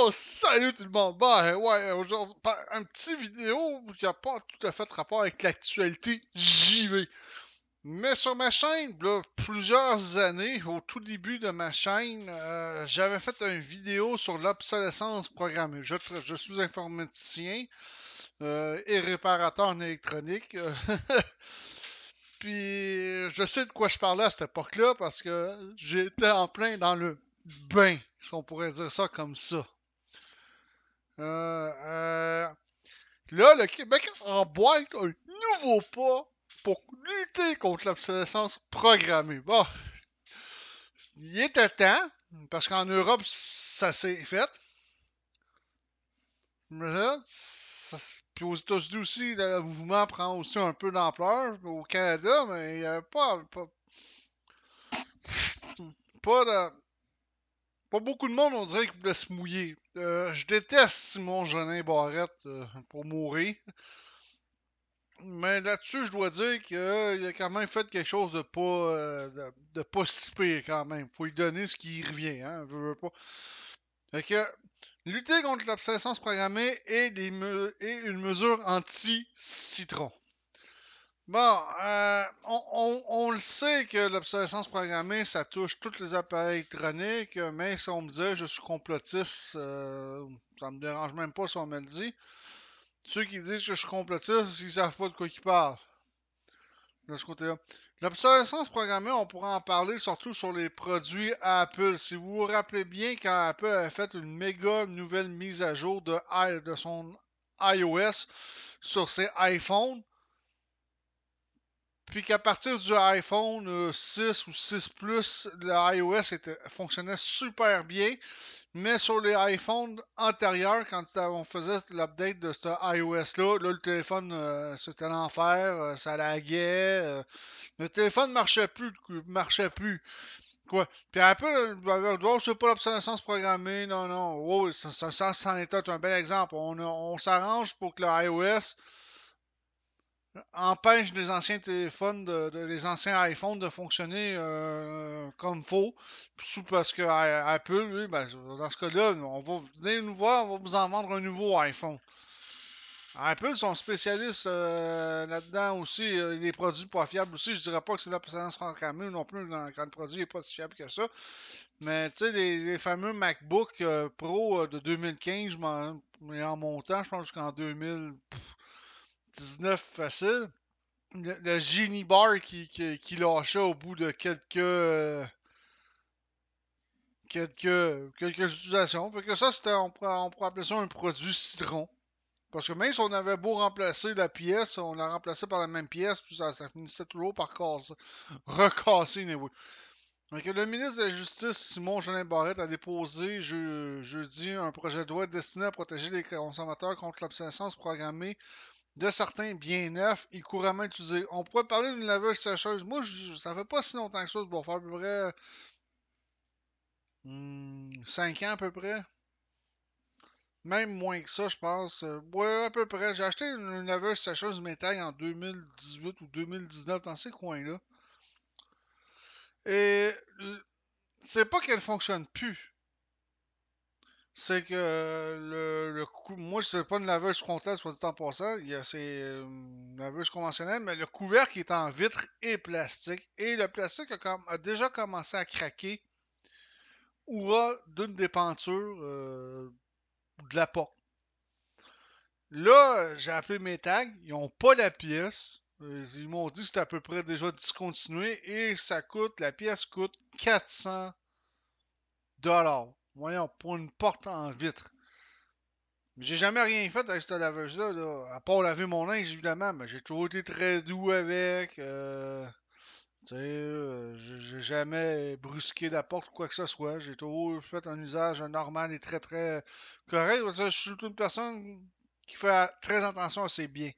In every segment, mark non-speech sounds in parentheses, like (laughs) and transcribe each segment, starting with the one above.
Oh, salut tout le monde! Bon, bah, euh, ouais, euh, aujourd'hui, un petit vidéo qui n'a pas tout à fait rapport avec l'actualité vais. Mais sur ma chaîne, plusieurs années, au tout début de ma chaîne, euh, j'avais fait une vidéo sur l'obsolescence programmée. Je, suis informaticien et réparateur en électronique. (laughs) Puis je sais de quoi je parlais à cette époque-là parce que j'étais en plein dans le bain, si on pourrait dire ça comme ça. Euh, euh, là, le Québec emboîte un nouveau pas pour lutter contre l'obsolescence programmée. Bon, il était temps, parce qu'en Europe, ça s'est fait. puis aux États-Unis aussi, le mouvement prend aussi un peu d'ampleur. Au Canada, mais il n'y avait pas, pas, pas de pas beaucoup de monde, on dirait, qu'il voulait se mouiller. Euh, je déteste Simon jeannin Barrette euh, pour mourir. Mais là-dessus, je dois dire qu'il a quand même fait quelque chose de pas, euh, de, pas si pire quand même. Faut lui donner ce qui revient, hein. pas. Fait lutter contre l'obsolescence programmée est, une mesure anti-citron. Bon, euh, on, le sait que l'obsolescence programmée, ça touche tous les appareils électroniques, mais si on me disait je suis complotiste, euh, ça me dérange même pas si on me le dit. Ceux qui disent que je suis complotiste, ils savent pas de quoi ils parlent. De ce côté-là. L'obsolescence programmée, on pourra en parler surtout sur les produits Apple. Si vous vous rappelez bien, quand Apple avait fait une méga nouvelle mise à jour de, de son iOS sur ses iPhones, puis qu'à partir du iPhone 6 euh, ou 6 Plus, le iOS fonctionnait super bien. Mais sur les iPhones antérieurs, quand on faisait l'update de ce iOS-là, là, le téléphone, euh, c'était l'enfer, euh, ça laguait. le téléphone marchait plus, marchait plus. Quoi. Puis Apple, ne oh, c'est pas l'obsolescence programmée, non, non. Oh, ça, ça, en est un bel exemple. On, on s'arrange pour que le iOS empêche les anciens téléphones, de, les anciens iPhones de fonctionner euh, comme faux. sous parce que Apple, ben, dans ce cas-là, on va venir nous voir, on va vous en vendre un nouveau iPhone. Apple sont spécialistes euh, là-dedans aussi, euh, les produits pas fiables aussi. Je dirais pas que c'est la présence programmée non plus quand, le produit n'est pas si fiable que ça. Mais tu sais, les, fameux MacBook Pro de 2015, mais en montant, je pense jusqu'en 2000. 19 facile. La Genie Bar qui, qui, lâchait au bout de quelques. Euh, quelques, quelques utilisations. Fait que ça, c'était, on, on pourrait ça un produit citron. Parce que même si on avait beau remplacer la pièce, on la remplaçait par la même pièce, puis ça, ça finissait toujours par cause recasser. le ministre de la Justice, Simon Jolin Barrette, a déposé je, jeudi un projet de loi destiné à protéger les consommateurs contre l'obsolescence programmée de certains bien neufs et couramment utilisés. On pourrait parler d'une laveuse sécheuse. Moi, je, ça fait pas si longtemps que ça, pour faire à peu près 5 hmm, ans à peu près. Même moins que ça, je pense. Ouais, à peu près. J'ai acheté une, laveuse sécheuse métal en 2018 ou 2019 dans ces coins-là. Et c'est pas qu'elle fonctionne plus c'est que le, le cou... moi, sais pas une laveuse frontale, soit dit en passant, c'est euh, une laveuse conventionnelle, mais le couvercle est en vitre et plastique. Et le plastique a, a déjà commencé à craquer ou à d'une des pentures euh, de la porte. Là, j'ai appelé mes tags, ils n'ont pas la pièce. Euh, ils m'ont dit que c'était à peu près déjà discontinué et ça coûte, la pièce coûte 400 dollars. Voyons, pour une porte en vitre. J'ai jamais rien fait avec cette laveuse-là, à part laver mon linge, évidemment, mais j'ai toujours été très doux avec. Euh, tu euh, j'ai jamais brusqué la porte ou quoi que ce soit. J'ai toujours fait un usage normal et très, très correct. je suis une personne qui fait très attention à ses biens.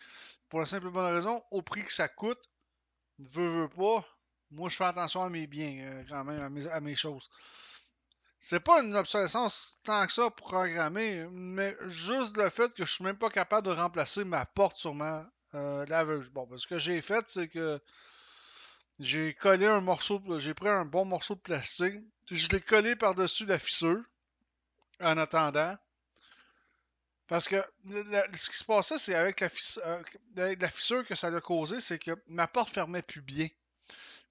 Pour la simple bonne raison, au prix que ça coûte, Ne veut pas, moi, je fais attention à mes biens, euh, quand même, à mes choses c'est pas une obsolescence tant que ça programmée, mais juste le fait que je suis même pas capable de remplacer ma porte sur ma euh, laveuse. Bon, ben, ce que j'ai fait, c'est que j'ai collé un morceau, j'ai pris un bon morceau de plastique, je l'ai collé par-dessus la fissure en attendant. Parce que ce qui se passait, c'est euh, avec la, fissure, que ça a causé, c'est que ma porte fermait plus bien.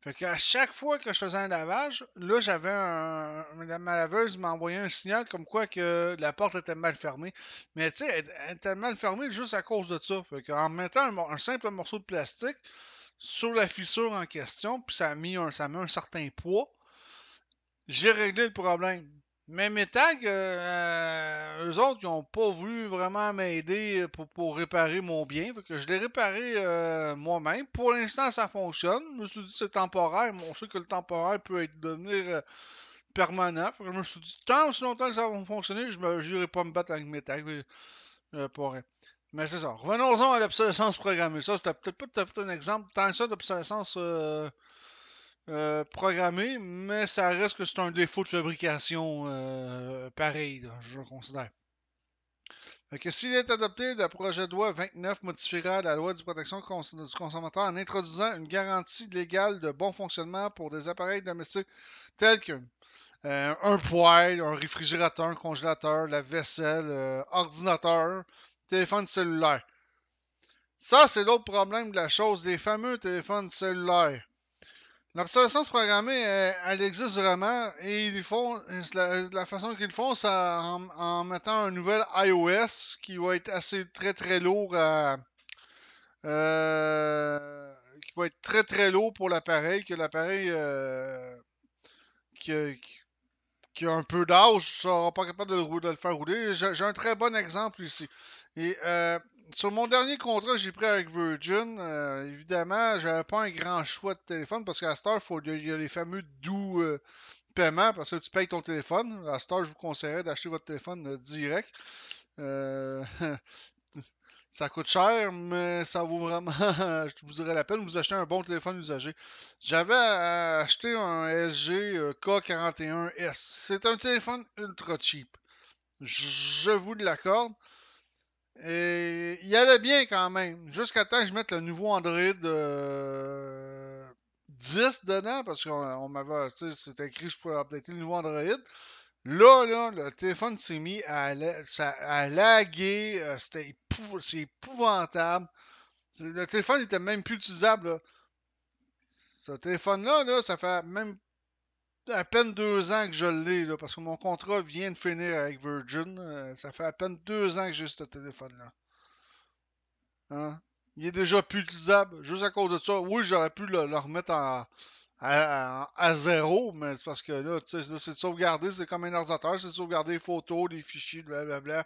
Fait chaque fois que je faisais un lavage, là, j'avais un. Ma laveuse m'envoyait un signal comme quoi que la porte était mal fermée. Mais tu sais, elle, était mal fermée juste à cause de ça. Fait qu'en mettant un, simple morceau de plastique sur la fissure en question, puis ça met mis un, ça un certain poids, j'ai réglé le problème. Mais mes tags, eux autres, ils ont pas voulu vraiment m'aider pour, réparer mon bien. que je l'ai réparé euh, moi-même. Pour l'instant, ça fonctionne. Je me suis dit c'est temporaire, mais on sait que le temporaire peut être devenir euh, permanent. je me suis dit tant aussi longtemps que ça va fonctionner, je me n'irai pas me battre avec mes tags. Euh, pour Mais c'est ça. Revenons-en à l'obsolescence programmée. Ça, c'était peut-être pas tout à un exemple tant que ça d'obsolescence euh, programmé, mais ça reste que c'est un défaut de fabrication euh, pareil, je considère. s'il est adopté, le projet de loi 29 modifiera la loi de protection du consommateur en introduisant une garantie légale de bon fonctionnement pour des appareils domestiques tels que euh, un poêle, un réfrigérateur, un congélateur, la vaisselle, ordinateur, téléphone cellulaire. Ça, c'est l'autre problème de la chose, les fameux téléphones cellulaires. L'obsolescence programmée, euh, elle, existe vraiment et ils font, euh, la, façon qu'ils font, c'est en, mettant un nouvel iOS qui va être assez très très lourd euh, qui va être très très lourd pour l'appareil, que l'appareil qui, a un peu d'âge ne sera pas capable de le, faire rouler. J'ai un très bon exemple ici. Et sur mon dernier contrat que j'ai pris avec Virgin, évidemment, euh, évidemment, j'avais pas un grand choix de téléphone parce qu'à Star, il y, a les fameux doux euh, paiements parce que tu payes ton téléphone. À Star, je vous conseillerais d'acheter votre téléphone euh, direct. (laughs) ça coûte cher, mais ça vaut vraiment, (laughs) je vous dirais la peine, vous acheter un bon téléphone usagé. J'avais acheté un LG K41S. C'est un téléphone ultra cheap. Je vous l'accorde. Et il allait bien quand même. Jusqu'à temps que je mette le nouveau Android 10 euh, dedans, parce qu'on m'avait. C'était écrit je pouvais updater le nouveau Android. Là, là, le téléphone s'est mis à, laguer. Euh, c'était c'est épouvantable. Le téléphone n'était même plus utilisable. Ce téléphone-là, là, ça fait même à peine deux ans que je l'ai, parce que mon contrat vient de finir avec Virgin. Euh, ça fait à peine deux ans que j'ai ce téléphone-là. Hein? Il est déjà plus utilisable, juste à cause de ça. Oui, j'aurais pu le, remettre à, zéro, mais c'est parce que là, tu sais, c'est sauvegardé, c'est comme un ordinateur, c'est sauvegarder les photos, les fichiers, blablabla.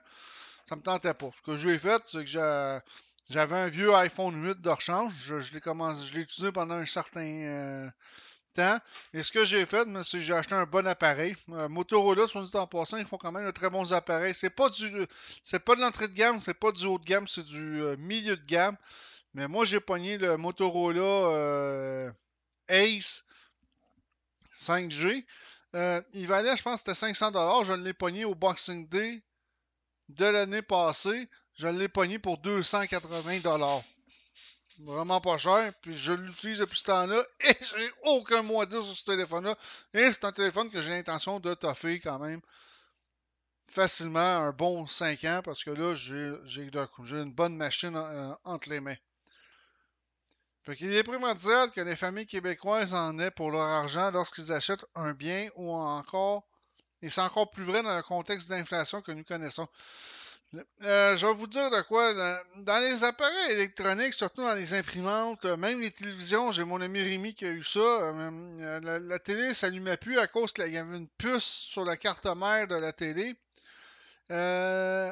Ça me tentait pas. Ce que je j'ai fait, c'est que j'avais un vieux iPhone 8 de rechange. Je, je l'ai utilisé pendant un certain... Euh, et ce que j'ai fait, ben, c'est que j'ai acheté un bon appareil. Euh, Motorola, soit dit en passant, ils font quand même de très bons appareils. C'est pas c'est pas de l'entrée de gamme, c'est pas du haut de gamme, c'est du euh, milieu de gamme. Mais moi, j'ai pogné le Motorola euh, Ace 5G. il valait, je pense, c'était 500$. Je l'ai pogné au Boxing Day de l'année passée. Je l'ai pogné pour 280$. Vraiment pas cher. Puis je l'utilise depuis ce temps-là (laughs) et j'ai aucun mot à dire sur ce téléphone-là. Et c'est un téléphone que j'ai l'intention de toffer quand même facilement un bon 5 ans parce que là, j'ai une bonne machine euh, entre les mains. Il qu'il est primordial que les familles québécoises en aient pour leur argent lorsqu'ils achètent un bien ou encore. Et c'est encore plus vrai dans le contexte d'inflation que nous connaissons. Euh, je vais vous dire de quoi. Dans les appareils électroniques, surtout dans les imprimantes, euh, même les télévisions, j'ai mon ami Rémi qui a eu ça. Euh, la, télé ne s'allumait plus à cause qu'il y avait une puce sur la carte mère de la télé. Euh,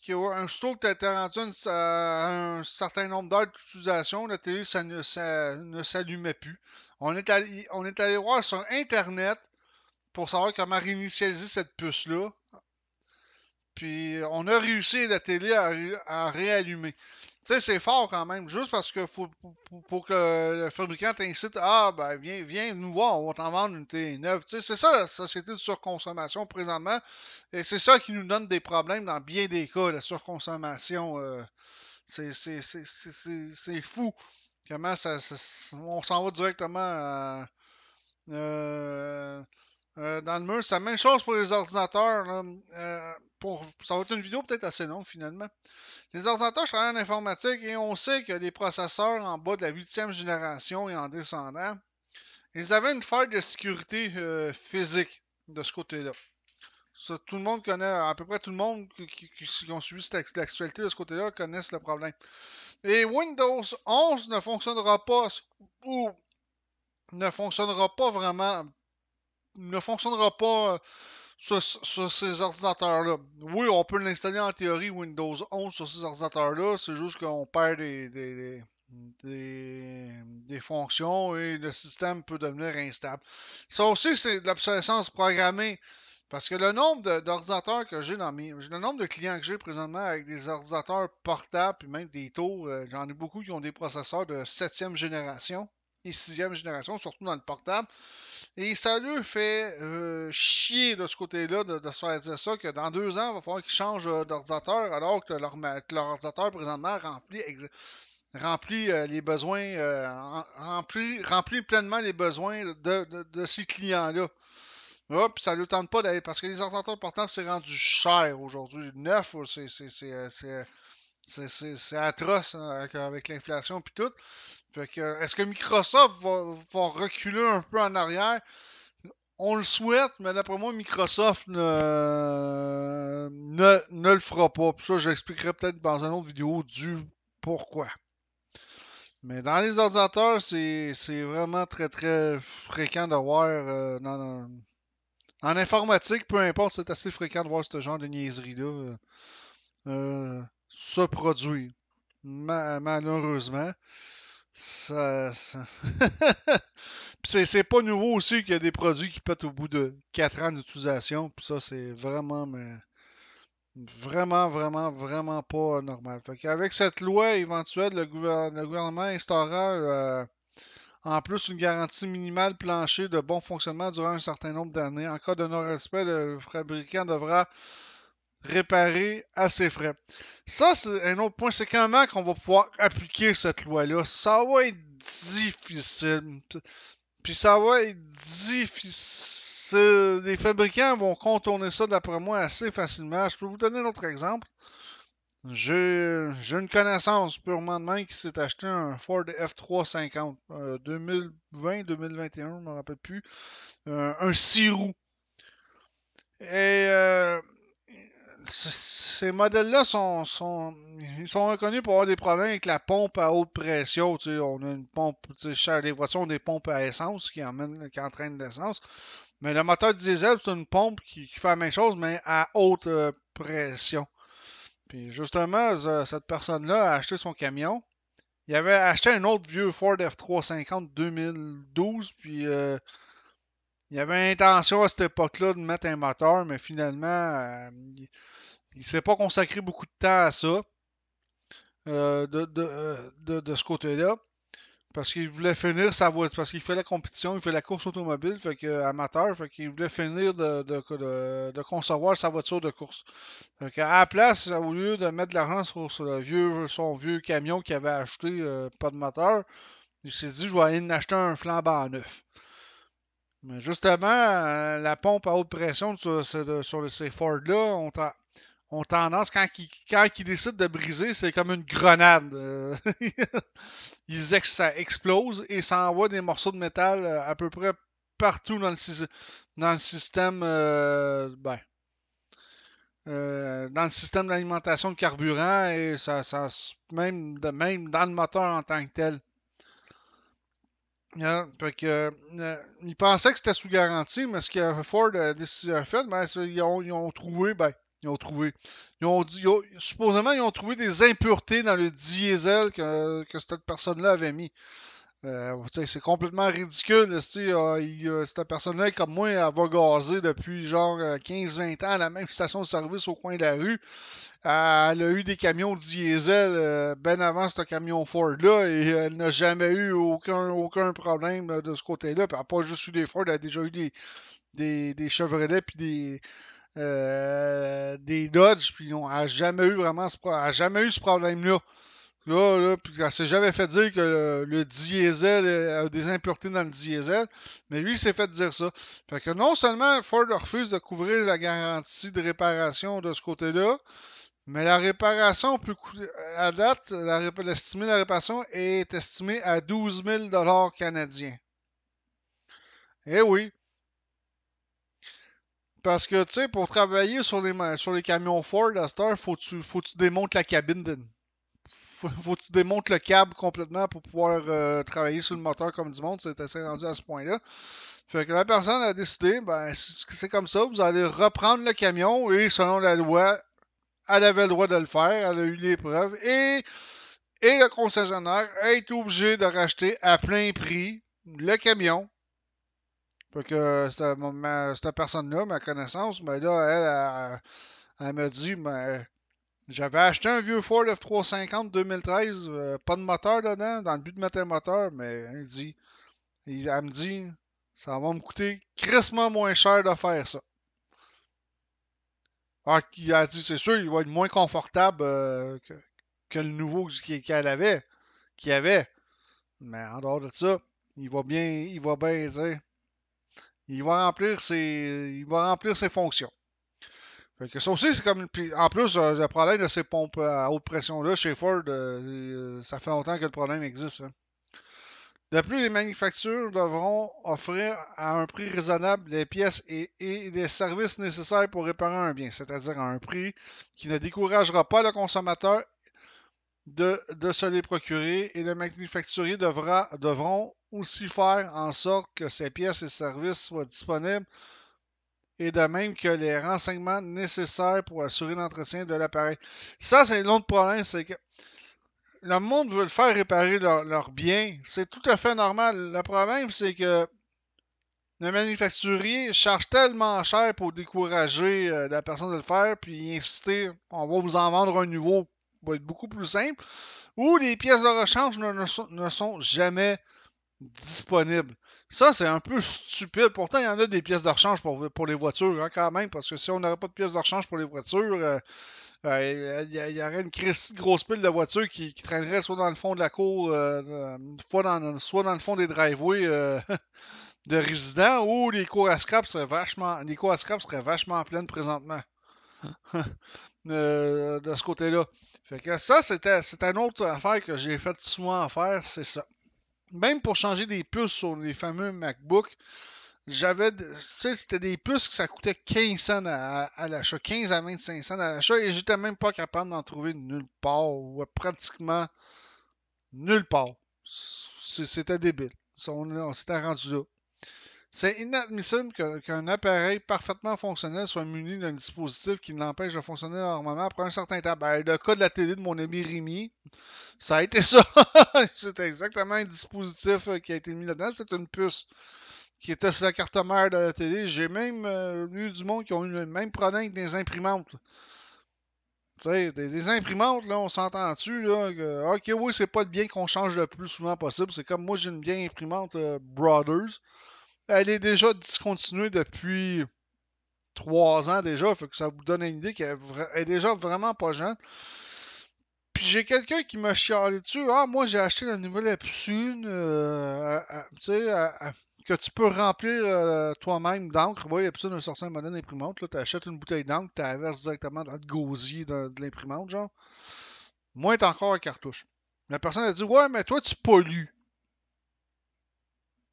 qui, un que tu étais rendu un certain nombre d'heures d'utilisation, la télé ne, s'allumait plus. on est allé voir sur Internet pour savoir comment réinitialiser cette puce-là puis on a réussi la télé à, réallumer. Tu sais, c'est fort quand même, juste parce que pour, que le fabricant t'incite, ah, ben, viens, viens nous voir, on va t'en vendre une télé neuve. Tu sais, c'est ça la société de surconsommation présentement. Et c'est ça qui nous donne des problèmes dans bien des cas, la surconsommation. Euh, c'est c'est fou. Comment ça, on s'en va directement à. Euh, euh, dans le mur. C'est la même chose pour les ordinateurs. Euh, pour, ça va être une vidéo peut-être assez longue finalement. Les ordinateurs, je travaille en informatique et on sait que les processeurs en bas de la huitième génération et en descendant, ils avaient une faille de sécurité euh, physique de ce côté-là. tout le monde connaît, à peu près tout le monde qui, qui ont suivi l'actualité de ce côté-là connaissent le problème. Et Windows 11 ne fonctionnera pas ou ne fonctionnera pas vraiment ne fonctionnera pas sur, euh, ces ordinateurs-là. Oui, on peut l'installer en théorie Windows 11 sur ces ordinateurs-là, c'est juste qu'on perd des, des, fonctions et le système peut devenir instable. Ça aussi, c'est de l'obsolescence programmée. Parce que le nombre d'ordinateurs que j'ai dans mes. Le nombre de clients que j'ai présentement avec des ordinateurs portables et même des tours, euh, j'en ai beaucoup qui ont des processeurs de 7e génération et sixième génération, surtout dans le portable. Et ça lui fait euh, chier de ce côté-là de, se faire dire ça, que dans deux ans, il va falloir qu'ils changent euh, d'ordinateur, alors que leur, ordinateur présentement remplit, euh, les besoins, remplit, pleinement les besoins de, ces clients-là. Ah, ça ne lui tente pas d'aller, parce que les ordinateurs portables, c'est rendu cher aujourd'hui. Neuf, c'est c'est atroce hein, avec, l'inflation puis tout. Fait que, est-ce que Microsoft va, reculer un peu en arrière? On le souhaite, mais d'après moi, Microsoft ne, ne, le fera pas. Puis ça, j'expliquerai peut-être dans une autre vidéo du pourquoi. Mais dans les ordinateurs, c'est vraiment très très fréquent de voir. Euh, en informatique, peu importe, c'est assez fréquent de voir ce genre de niaiserie-là. Euh, ce produit malheureusement, ça. (laughs) c'est pas nouveau aussi qu'il y a des produits qui pètent au bout de 4 ans d'utilisation. ça, c'est vraiment. vraiment, vraiment, vraiment pas normal. Fait Avec cette loi éventuelle, le, gouvernement instaurera euh, en plus une garantie minimale planchée de bon fonctionnement durant un certain nombre d'années. En cas de non-respect, le fabricant devra Réparer à ses frais. Ça, c'est un autre point. C'est comment qu'on va pouvoir appliquer cette loi-là. Ça va être difficile. Puis ça va être difficile. Les fabricants vont contourner ça, d'après moi, assez facilement. Je peux vous donner un autre exemple. J'ai une connaissance purement de main qui s'est acheté un Ford F350 2020-2021, euh, je ne me rappelle plus. Euh, un 6 roues. Et euh, ces modèles-là sont, sont, ils sont reconnus pour avoir des problèmes avec la pompe à haute pression. Tu on a une pompe, tu sais, les voitures ont des pompes à essence qui, entraînent qui l'essence. Mais le moteur diesel, c'est une pompe qui, fait la même chose, mais à haute euh, pression. Puis justement, cette personne-là a acheté son camion. Il avait acheté un autre vieux Ford F350 2012, puis euh, il avait l'intention à cette époque-là de mettre un moteur, mais finalement, euh, il ne s'est pas consacré beaucoup de temps à ça euh, euh, de, ce côté-là. Parce qu'il voulait finir sa voiture, Parce qu'il fait la compétition, il fait la course automobile, fait que, amateur, fait qu'il voulait finir de, concevoir sa voiture de course. Donc à la place, au lieu de mettre de l'argent sur, le vieux, son vieux camion qu'il avait acheté, euh, pas de moteur, il s'est dit je vais aller en acheter un flambant neuf. Mais justement, la pompe à haute pression sur, ces Ford-là, on ont tendance, quand ils, décident de briser, c'est comme une grenade. Euh. (laughs) ils que ça explose et ça envoie des morceaux de métal euh, à peu près partout dans le, système. Euh, ben, dans le système d'alimentation de carburant et ça, même, de, même dans le moteur en tant que tel. Hein, que, ils pensaient que c'était sous garantie, mais ce que Ford a décidé faire, ben, ils, ont, ils ont trouvé ben, ils ont trouvé. Ils ont, dit, supposément, ils ont trouvé des impuretés dans le diesel que, cette personne-là avait mis. Euh, c'est complètement ridicule. Euh, euh, cette personne-là, comme moi, elle va gazer depuis genre 15-20 ans à la même station de service au coin de la rue. elle a eu des camions diesel ben avant ce camion Ford-là et elle n'a jamais eu aucun, aucun problème de ce côté-là. Elle n'a pas juste eu des Ford, elle a déjà eu des, des, des Chevrolet puis des, euh, des Dodge, puis on n'a jamais eu vraiment ce, jamais eu ce problème-là. Là, ne s'est jamais fait dire que le, diesel a des impuretés dans le diesel, mais lui, il s'est fait dire ça. Fait que non seulement Ford refuse de couvrir la garantie de réparation de ce côté-là, mais la réparation peut à date, l'estimé de la réparation est estimée à 12 000 canadiens. Eh oui, parce que, tu sais, pour travailler sur les, camions Ford à cette heure, faut tu, faut démontes la cabine. faut, que tu démontes le câble complètement pour pouvoir euh, travailler sur le moteur comme du monde. C'est assez rendu à ce point-là. Fait que la personne a décidé, ben, c'est comme ça, vous allez reprendre le camion et selon la loi, elle avait le droit de le faire, elle a eu les preuves et, et le concessionnaire est obligé de racheter à plein prix le camion que cette, personne-là, ma connaissance, mais ben là, elle, elle, m'a dit, mais ben, euh, j'avais acheté un vieux Ford F350 2013, euh, pas de moteur dedans, dans le but de mettre un moteur, mais elle, dit, me dit, ça va me coûter crissement moins cher de faire ça. Alors, ah, qu'il a dit, c'est sûr, il va être moins confortable euh, que, le nouveau qu'elle avait, qu'il avait. Mais en dehors de ça, il va bien, il va bien, dire il va remplir ses, il va remplir ses fonctions. Fait que ça aussi, c'est comme. en plus, euh, le problème de ces pompes à haute pression-là chez Ford, euh, euh, ça fait longtemps que le problème existe. Hein. De plus, les manufactures devront offrir à un prix raisonnable les pièces et, les services nécessaires pour réparer un bien, c'est-à-dire à un prix qui ne découragera pas le consommateur de, se les procurer et les manufacturiers devra, devront aussi faire en sorte que ces pièces et services soient disponibles et de même que les renseignements nécessaires pour assurer l'entretien de l'appareil. Ça, c'est l'autre problème, c'est que le monde veut le faire réparer leurs leur biens. C'est tout à fait normal. Le problème, c'est que le manufacturier charge tellement cher pour décourager euh, la personne de le faire, puis insister, on va vous en vendre un nouveau, ça va être beaucoup plus simple. Ou les pièces de rechange ne sont, jamais disponible. Ça, c'est un peu stupide. Pourtant, il y en a des pièces de rechange pour, les voitures, hein, quand même, parce que si on n'aurait pas de pièces de rechange pour les voitures, euh, euh, il y, aurait une grosse pile de voitures qui, traînerait soit dans le fond de la cour, euh, soit, dans, le fond des driveways (laughs) de résidents, ou les cours à scrap seraient vachement, les cours à scrap seraient vachement pleines présentement. (laughs) de ce côté-là. ça, c'était, c'est un autre affaire que j'ai fait souvent en faire, c'est ça même pour changer des puces sur les fameux MacBook, j'avais, c'était des puces que ça coûtait 15 cents à, l'achat, 15 à 25 cents à l'achat, et j'étais même pas capable d'en trouver nulle part, ou euh, pratiquement nulle part. C'était débile. on s'était rendu là. C'est inadmissible qu'un appareil parfaitement fonctionnel soit muni d'un dispositif qui l'empêche de fonctionner normalement après un certain temps. Ben, le cas de la télé de mon ami Rémi, ça a été (laughs) ça. C'était exactement un dispositif euh, qui a été mis là-dedans. C'est une puce qui était sur la carte mère de la télé. J'ai même euh, eu du monde qui ont eu le même problème que des imprimantes. Tu sais, des, imprimantes, là, on sentend dessus. là, ah, ok, oui, c'est pas le bien qu'on change le plus souvent possible. C'est comme moi, j'ai une bien imprimante euh, Brothers. Elle est déjà discontinuée depuis trois ans déjà, fait que ça vous donne une idée qu'elle est déjà vraiment pas jeune. Puis j'ai quelqu'un qui m'a chialé dessus. Ah, moi j'ai acheté la nouvelle Epsune, euh, sais, que tu peux remplir euh, toi-même d'encre. Oui, Epsune a sorti un modèle d'imprimante. Tu achètes une bouteille d'encre, tu verses directement dans le gosier de, l'imprimante, genre. Moi, encore à cartouche. La personne a dit Ouais, mais toi, tu pollues.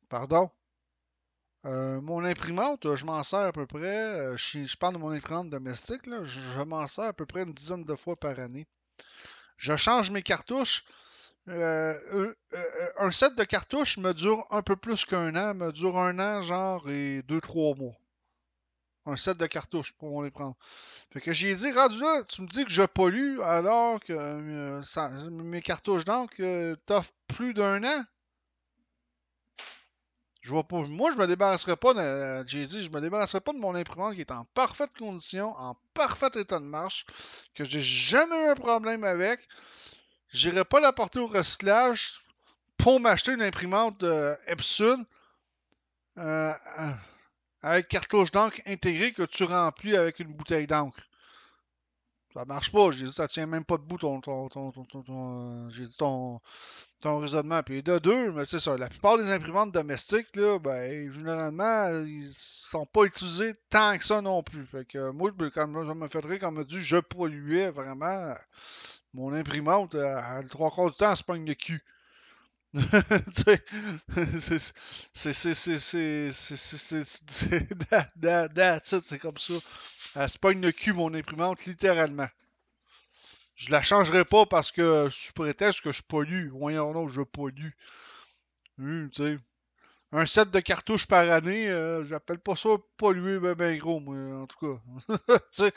Pardon euh, mon imprimante, je m'en sers à peu près, euh, je, parle de mon imprimante domestique, je, m'en sers à peu près une dizaine de fois par année. Je change mes cartouches. Euh, un set de cartouches me dure un peu plus qu'un an, me dure un an genre et deux, trois mois. Un set de cartouches pour les prendre Fait que j'ai dit, rendu tu me dis que je pollue alors que mes cartouches donc t'offrent plus d'un an. Je Moi, je me débarrasserai pas de. Euh, dit, je me débarrasserai pas de mon imprimante qui est en parfaite condition, en parfait état de marche, que j'ai jamais eu un problème avec. J'irai pas la porter au recyclage pour m'acheter une imprimante Epson euh, euh, avec cartouche d'encre intégrée que tu remplis avec une bouteille d'encre ça marche pas. J'ai dit, ça tient même pas debout ton, j'ai dit ton, raisonnement. Puis de deux, mais c'est ça. La plupart des imprimantes domestiques, là, ben, généralement, ils sont pas utilisés tant que ça non plus. Fait que moi, quand je me faisais, quand on m'a dit je polluais vraiment, mon imprimante, le trois quarts du temps, elle se pogne le cul. c'est comme ça. Elle euh, se pogne le cul, mon imprimante, littéralement. Je la changerai pas parce que, sous prétexte que je pollue. Voyons, non, je pollue. Hum, tu Un set de cartouches par année, euh, j'appelle pas ça polluer ben, ben gros, moi, en tout cas. (laughs) tu sais.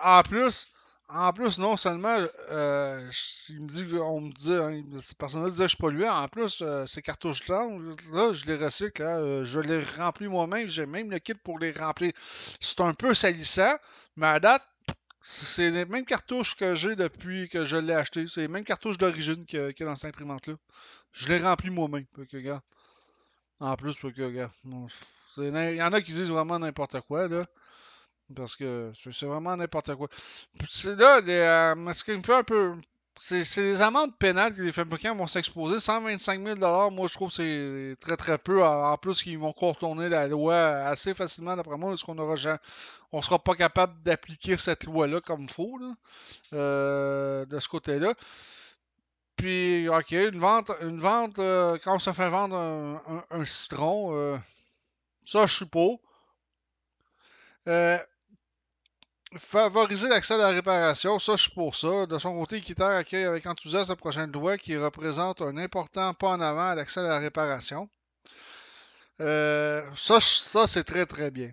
En plus, en plus, non seulement euh, il me dit on me dit, hein, Personne là disait que je pollue. en plus, euh, ces cartouches là, je les recycle, hein, euh, je les remplis moi-même, j'ai même le kit pour les remplir. C'est un peu salissant, mais à date, c'est les mêmes cartouches que j'ai depuis que je l'ai acheté. C'est les mêmes cartouches d'origine que, que, dans cette imprimante-là. Je les remplis moi-même, que gars. En plus, que, gars. Il y en a qui disent vraiment n'importe quoi, là. Parce que c'est vraiment n'importe quoi. C'est là, les, euh, un peu. C'est les amendes pénales que les fabricants vont s'exposer. 125 000 moi je trouve c'est très très peu. En plus, qu'ils vont contourner la loi assez facilement, d'après moi, parce qu'on aura on sera pas capable d'appliquer cette loi-là comme il faut, euh, de ce côté-là. Puis, ok, une vente, une vente euh, quand on se fait vendre un, un citron, ça je suis pas. Euh, favoriser l'accès à la réparation, ça, je suis pour ça. De son côté, Quitter accueille avec enthousiasme la prochaine loi qui représente un important pas en avant à l'accès à la réparation. Euh, ça, ça c'est très, très bien.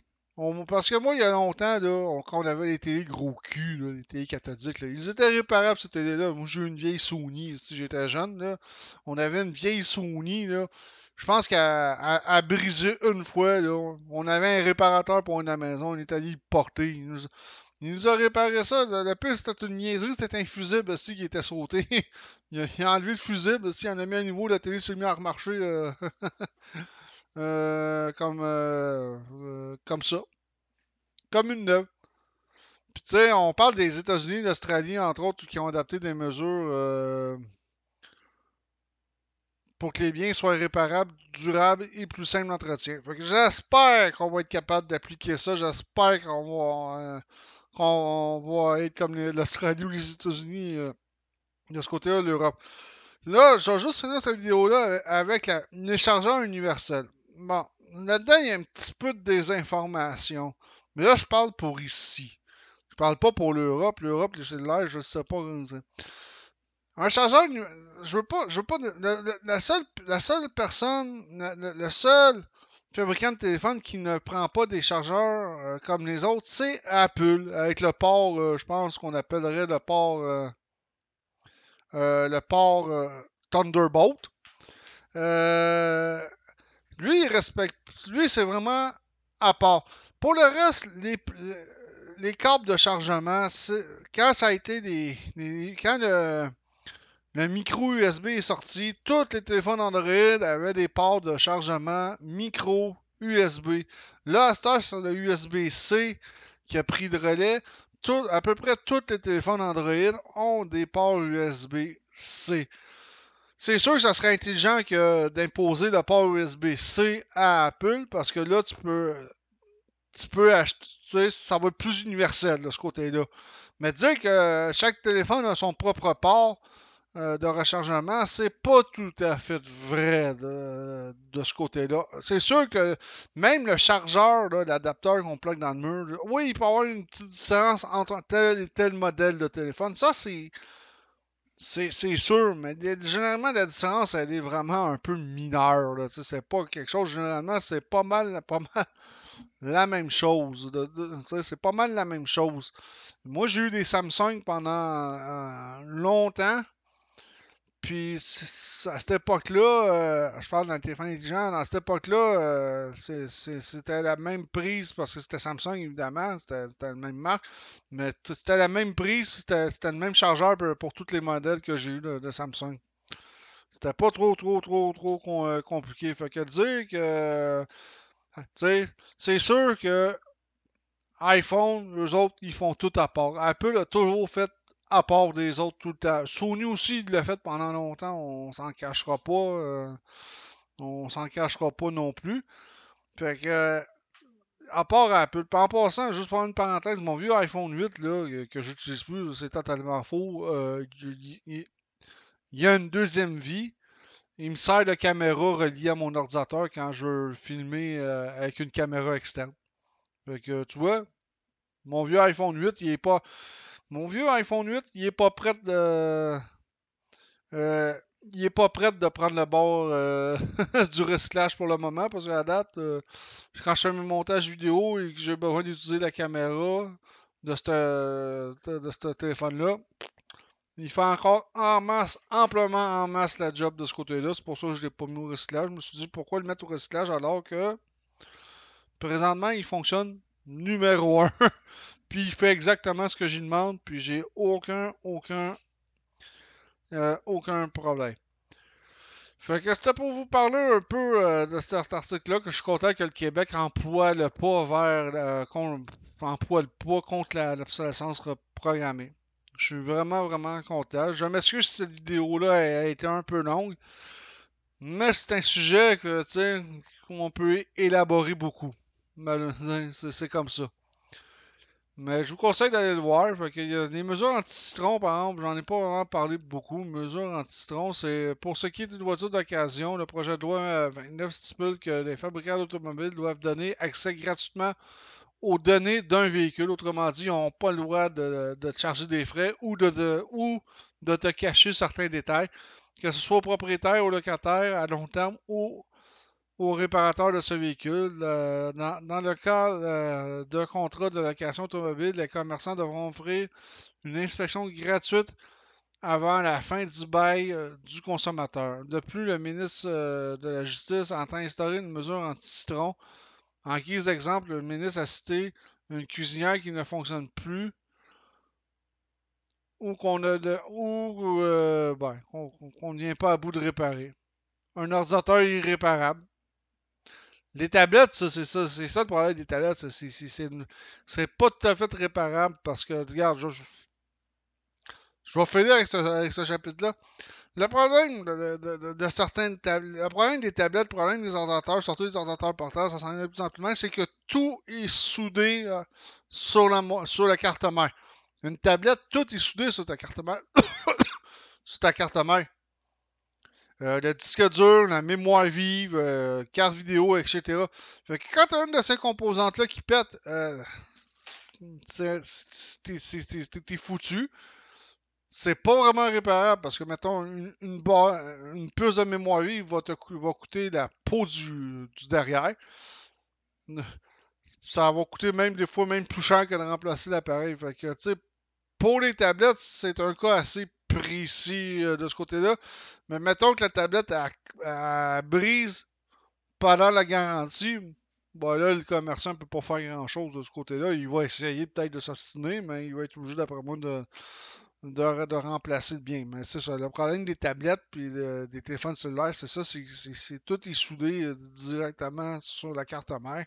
parce que moi, il y a longtemps, là, quand on avait les télé gros cul, les télé cathodiques, ils étaient réparables, ces là Moi, j'ai une vieille Sony, si j'étais jeune, là, on avait une vieille Sony, là, je pense qu'à briser une fois, là, on avait un réparateur pour une maison, on est allé porter. Il nous a réparé ça. La, piste c'était une niaiserie. C'était un fusible aussi qui était sauté. (laughs) il, a, enlevé le fusible aussi. Il en a mis à nouveau. La télé s'est mise à remarcher euh, (laughs) euh, comme, euh, comme ça. Comme une neuve. Puis tu sais, on parle des États-Unis, d'Australie, entre autres, qui ont adapté des mesures pour que les biens soient réparables, durables et plus simples d'entretien. que J'espère qu'on va être capable d'appliquer ça. J'espère qu'on va on va être comme l'Australie ou les États-Unis euh, de ce côté-là, l'Europe. Là, je vais juste finir cette vidéo-là euh, avec un les chargeurs universels. Bon, là-dedans, il y a un petit peu de désinformation. Mais là, je parle pour ici. Je parle pas pour l'Europe. L'Europe, les cellulaires, je sais pas. Un chargeur, je veux pas, je veux pas. La, seule, la seule personne, le seul fabricant de téléphone qui ne prend pas des chargeurs euh, comme les autres, c'est Apple, avec le port, euh, je pense qu'on appellerait le port, euh, le port Thunderbolt. lui, il respecte, lui, c'est vraiment à part. Pour le reste, les, les câbles de chargement, quand ça a été des, des quand le, le micro USB est sorti. Tous les téléphones Android avaient des ports de chargement micro USB. Là, à cette sur le USB-C qui a pris de relais. à peu près tous les téléphones Android ont des ports USB-C. C'est sûr que ça serait intelligent que d'imposer le port USB-C à Apple parce que là, tu peux, tu peux acheter, ça va être plus universel de ce côté-là. Mais dire que chaque téléphone a son propre port, euh, de rechargement, c'est pas tout à fait vrai de, ce côté-là. C'est sûr que même le chargeur, l'adapteur qu'on plug dans le mur, oui, il peut y avoir une petite différence entre tel et tel modèle de téléphone. Ça, c'est. C'est sûr, mais généralement la différence elle est vraiment un peu mineure. C'est pas quelque chose. Généralement, c'est pas mal, (laughs) pas la même chose. C'est pas mal la même chose. Moi, j'ai eu des Samsung pendant euh, longtemps. Puis à cette époque-là, euh, je parle d'un téléphone intelligent, à cette époque-là, euh, c'était la même prise parce que c'était Samsung évidemment, c'était la même marque, mais c'était la même prise, c'était le même chargeur pour, tous les modèles que j'ai eu de, de Samsung. C'était pas trop, trop, trop, trop euh, compliqué. Fait que dire que. Tu sais, c'est sûr que iPhone, eux autres, ils font tout à part. Apple a toujours fait à part des autres tout le temps. Sony aussi l'a fait pendant longtemps, on s'en cachera pas. Euh, on s'en cachera pas non plus. Fait que à part Apple. En passant, juste pour une parenthèse, mon vieux iPhone 8 là, euh, que j'utilise plus, c'est totalement faux. Euh, il, y a une deuxième vie. Il me sert de caméra reliée à mon ordinateur quand je veux filmer avec une caméra externe. Fait que tu vois, mon vieux iPhone 8, il est pas. Mon vieux iPhone 8, il est pas prêt de. Euh, il est pas prêt de prendre le bord euh, (laughs) du recyclage pour le moment, parce que la date, euh, quand je fais mes montages vidéo et que j'ai besoin d'utiliser la caméra euh, de ce téléphone-là, il fait encore en masse, amplement en masse la job de ce côté-là. C'est pour ça que je ne l'ai pas mis au recyclage. Je me suis dit pourquoi le mettre au recyclage alors que présentement il fonctionne numéro un. (laughs) puis il fait exactement ce que j'y demande, puis j'ai aucun, aucun, euh, aucun problème. Fait que c'était pour vous parler un peu euh, de cet article-là, que je suis content que le Québec emploie le pas vers euh, emploie le contre l'obsolescence Reprogrammée Je suis vraiment, vraiment content. Je m'excuse si cette vidéo-là a été un peu longue, mais c'est un sujet que, tu qu'on peut élaborer beaucoup. Ben, (laughs) c'est comme ça. Mais je vous conseille d'aller le voir. Les il y a des mesures anti-citron, par exemple, j'en ai pas vraiment parlé beaucoup. Mesures anti-citron, c'est pour ce qui est des voiture d'occasion, le projet de loi 29 euh, stipule que les fabricants d'automobiles doivent donner accès gratuitement aux données d'un véhicule. Autrement dit, ils n'ont pas le droit de, te charger des frais ou de, te cacher certains détails, que ce soit au propriétaire, ou locataire à long terme ou au réparateur de ce véhicule. Euh, dans, le cas euh, de contrat de location automobile, les commerçants devront offrir une inspection gratuite avant la fin du bail euh, du consommateur. De plus, le ministre de la Justice entend instaurer une mesure anti-citron. En guise d'exemple, le ministre a cité une cuisinière qui ne fonctionne plus ou qu'on ne ben, vient pas à bout de réparer. Un ordinateur irréparable les tablettes, ça, c'est ça. C'est ça le problème des tablettes. C'est pas tout à fait réparable parce que, regarde, je, je, vais finir avec ce, chapitre-là. Le problème de, certaines tablettes, le problème des tablettes, le problème des ordinateurs, surtout des ordinateurs portables, ça s'en est de plus en plus c'est que tout est soudé euh, sur, la, sur la carte mère. Une tablette, tout est soudé sur ta carte mère. (coughs) sur ta carte mère. Euh, le disque dur, la mémoire vive, euh, carte vidéo, etc. quand tu as une de ces composantes-là qui pète, euh, t'es foutu. C'est pas vraiment réparable parce que, mettons, une, puce de mémoire vive va, te, coûter la peau du, derrière. (laughs) ça va coûter même des fois même plus cher que de remplacer l'appareil. Fait que, tu sais, pour les tablettes, c'est un cas assez précis euh, de ce côté-là. Mais mettons que la tablette elle, brise pendant la garantie. Bon, là, le commerçant ne peut pas faire grand-chose de ce côté-là. Il va essayer peut-être de s'obstiner, mais il va être obligé, d'après moi, de, de, de, remplacer le bien. Mais c'est ça. Le problème des tablettes et des téléphones cellulaires, c'est ça. C'est, tout est soudé euh, directement sur la carte mère.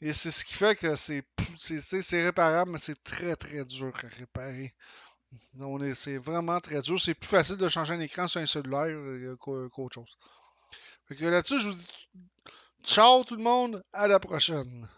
Et c'est ce qui fait que c'est, c'est, réparable, mais c'est très, très dur à réparer c'est vraiment très dur. C'est plus facile de changer un écran sur un cellulaire euh, euh, qu'autre chose. Fait là-dessus, je vous dis ciao tout le monde, à la prochaine.